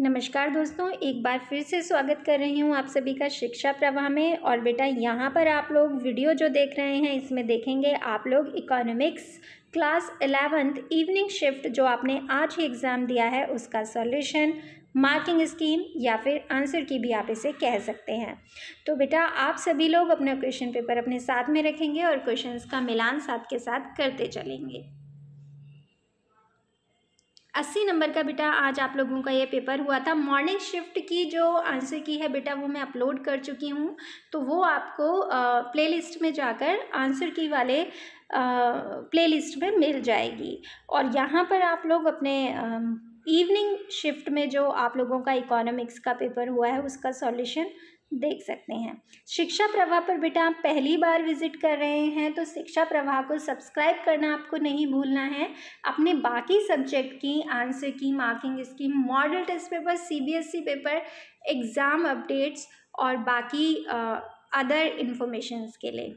नमस्कार दोस्तों एक बार फिर से स्वागत कर रही हूँ आप सभी का शिक्षा प्रवाह में और बेटा यहाँ पर आप लोग वीडियो जो देख रहे हैं इसमें देखेंगे आप लोग economics class eleventh evening shift जो आपने आज ही एग्ज़ाम दिया है उसका सॉल्यूशन मार्किंग स्कीम या फिर आंसर की भी आप इसे कह सकते हैं तो बेटा आप सभी लोग अपना क्वेश्चन पेपर अपने साथ में रखेंगे और क्वेश्चंस का मिलान साथ के साथ करते चलेंगे अस्सी नंबर का बेटा आज आप लोगों का ये पेपर हुआ था मॉर्निंग शिफ्ट की जो आंसर की है बेटा वो मैं अपलोड कर चुकी हूँ तो वो आपको प्लेलिस्ट में जाकर आंसर की वाले प्लेलिस्ट में मिल जाएगी और यहाँ पर आप लोग अपने इवनिंग शिफ्ट में जो आप लोगों का इकोनॉमिक्स का पेपर हुआ है उसका सॉल्यूशन देख सकते हैं शिक्षा प्रवाह पर बेटा आप पहली बार विजिट कर रहे हैं तो शिक्षा प्रवाह को सब्सक्राइब करना आपको नहीं भूलना है अपने बाकी सब्जेक्ट की आंसर की मार्किंग इसकी model test paper CBSE paper exam updates और बाकी अदर इन्फॉर्मेशंस के लिए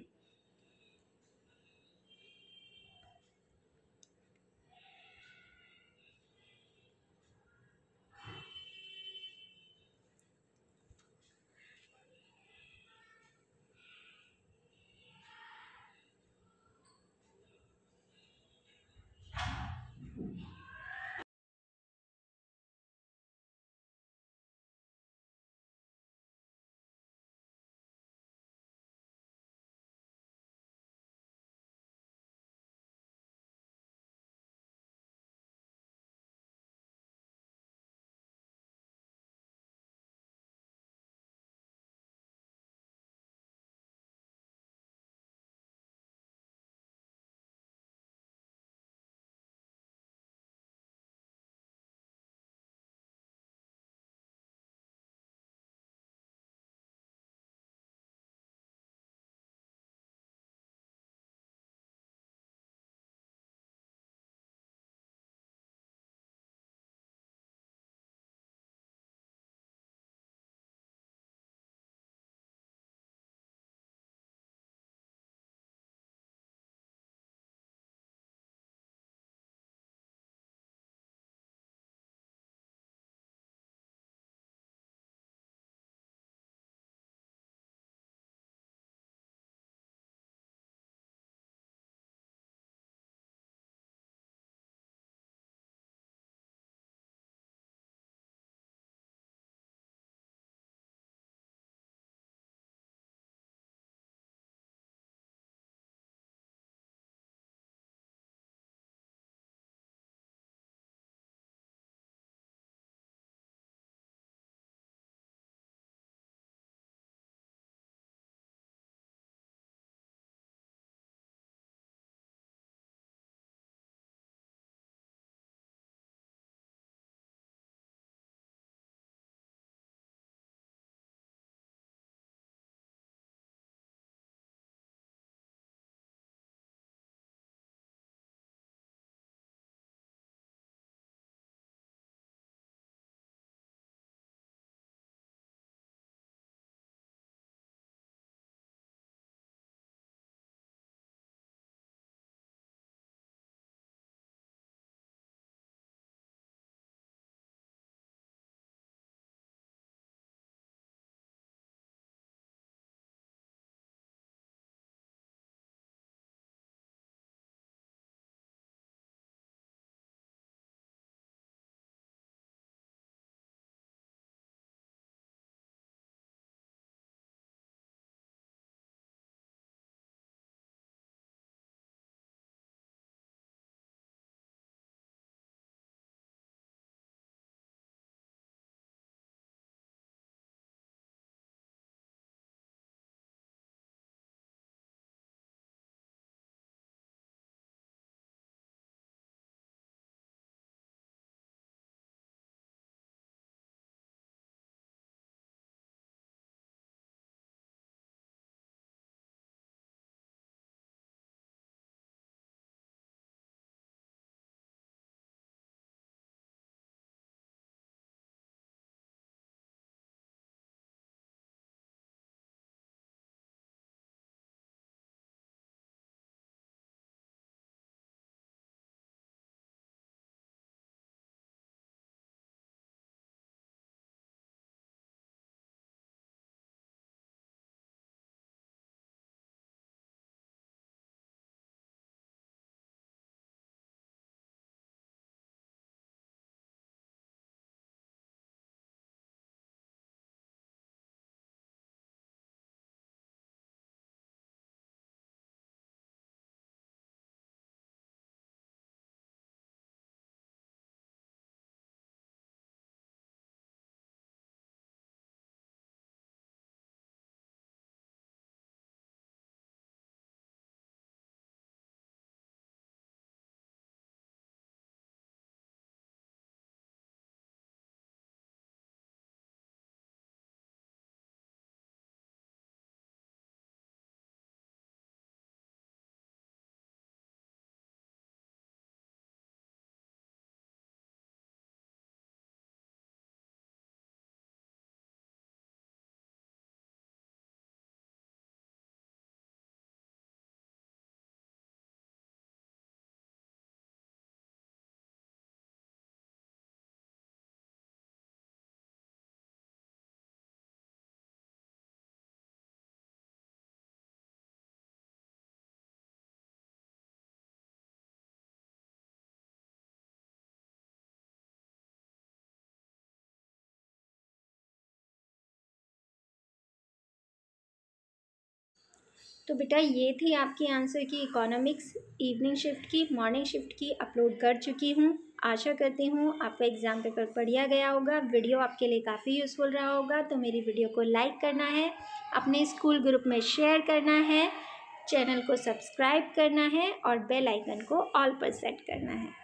तो बेटा ये थी आपकी answer key economics evening shift की मॉर्निंग शिफ्ट की अपलोड कर चुकी हूँ आशा करती हूँ आपका एग्ज़ाम पेपर पढ़िया गया होगा वीडियो आपके लिए काफ़ी यूज़फुल रहा होगा तो मेरी वीडियो को लाइक करना है अपने स्कूल ग्रुप में शेयर करना है चैनल को सब्सक्राइब करना है और बेल आइकन को ऑल पर सेट करना है